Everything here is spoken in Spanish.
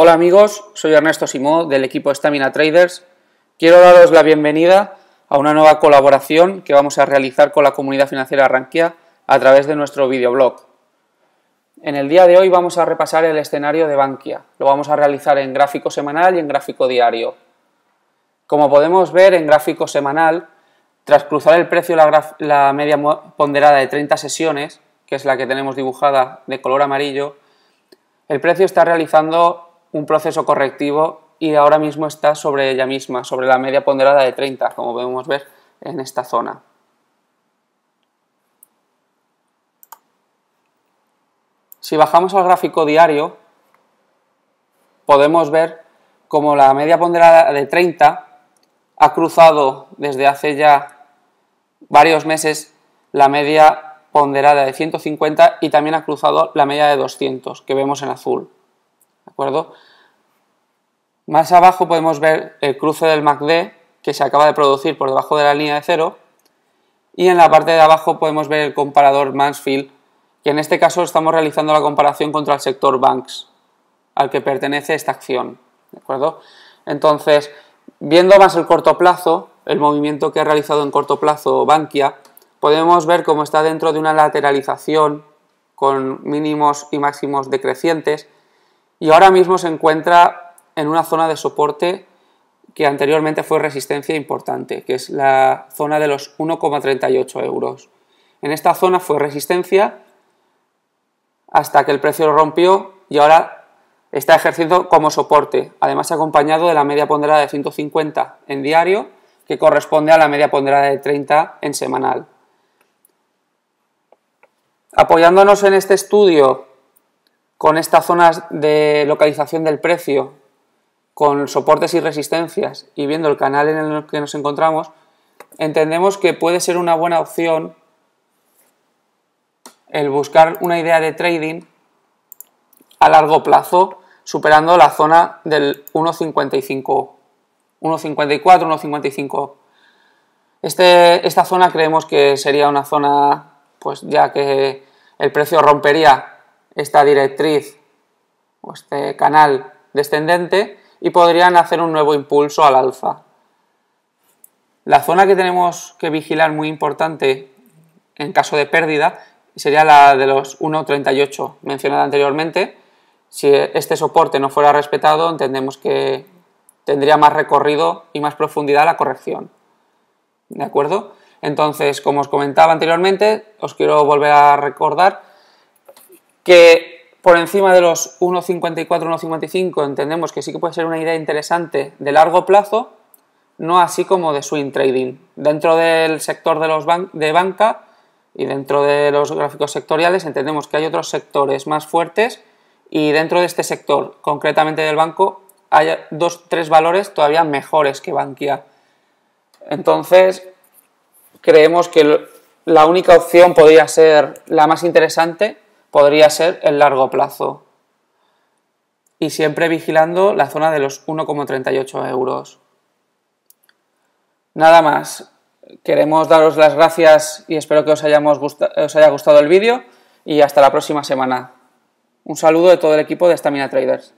Hola amigos, soy Ernesto Simó del equipo Stamina Traders. Quiero daros la bienvenida a una nueva colaboración que vamos a realizar con la comunidad financiera Rankia a través de nuestro videoblog. En el día de hoy vamos a repasar el escenario de Bankia. Lo vamos a realizar en gráfico semanal y en gráfico diario. Como podemos ver en gráfico semanal, tras cruzar el precio la, la media ponderada de 30 sesiones, que es la que tenemos dibujada de color amarillo, el precio está realizando un proceso correctivo y ahora mismo está sobre ella misma, sobre la media ponderada de 30, como podemos ver en esta zona. Si bajamos al gráfico diario, podemos ver cómo la media ponderada de 30 ha cruzado desde hace ya varios meses la media ponderada de 150 y también ha cruzado la media de 200, que vemos en azul. ¿de acuerdo? Más abajo podemos ver el cruce del MACD que se acaba de producir por debajo de la línea de cero y en la parte de abajo podemos ver el comparador Mansfield que en este caso estamos realizando la comparación contra el sector banks al que pertenece esta acción, ¿de acuerdo? Entonces, viendo más el corto plazo, el movimiento que ha realizado en corto plazo Bankia, podemos ver cómo está dentro de una lateralización con mínimos y máximos decrecientes y ahora mismo se encuentra en una zona de soporte que anteriormente fue resistencia importante, que es la zona de los 1,38 euros. En esta zona fue resistencia hasta que el precio lo rompió y ahora está ejerciendo como soporte, además acompañado de la media ponderada de 150 en diario, que corresponde a la media ponderada de 30 en semanal. Apoyándonos en este estudio con estas zonas de localización del precio, con soportes y resistencias y viendo el canal en el que nos encontramos, entendemos que puede ser una buena opción el buscar una idea de trading a largo plazo superando la zona del 1.55, 1.54, 1.55. Este, esta zona creemos que sería una zona, pues ya que el precio rompería esta directriz o este canal descendente y podrían hacer un nuevo impulso al alfa. La zona que tenemos que vigilar muy importante en caso de pérdida sería la de los 1.38 mencionada anteriormente. Si este soporte no fuera respetado, entendemos que tendría más recorrido y más profundidad la corrección. ¿De acuerdo? Entonces, como os comentaba anteriormente, os quiero volver a recordar que por encima de los 1,54, 1,55 entendemos que sí que puede ser una idea interesante de largo plazo, no así como de swing trading. Dentro del sector de, los de banca y dentro de los gráficos sectoriales entendemos que hay otros sectores más fuertes y dentro de este sector, concretamente del banco, hay dos, tres valores todavía mejores que Bankia. Entonces, creemos que la única opción podría ser la más interesante podría ser el largo plazo. Y siempre vigilando la zona de los 1,38 euros. Nada más. Queremos daros las gracias y espero que os, hayamos os haya gustado el vídeo y hasta la próxima semana. Un saludo de todo el equipo de Stamina Traders.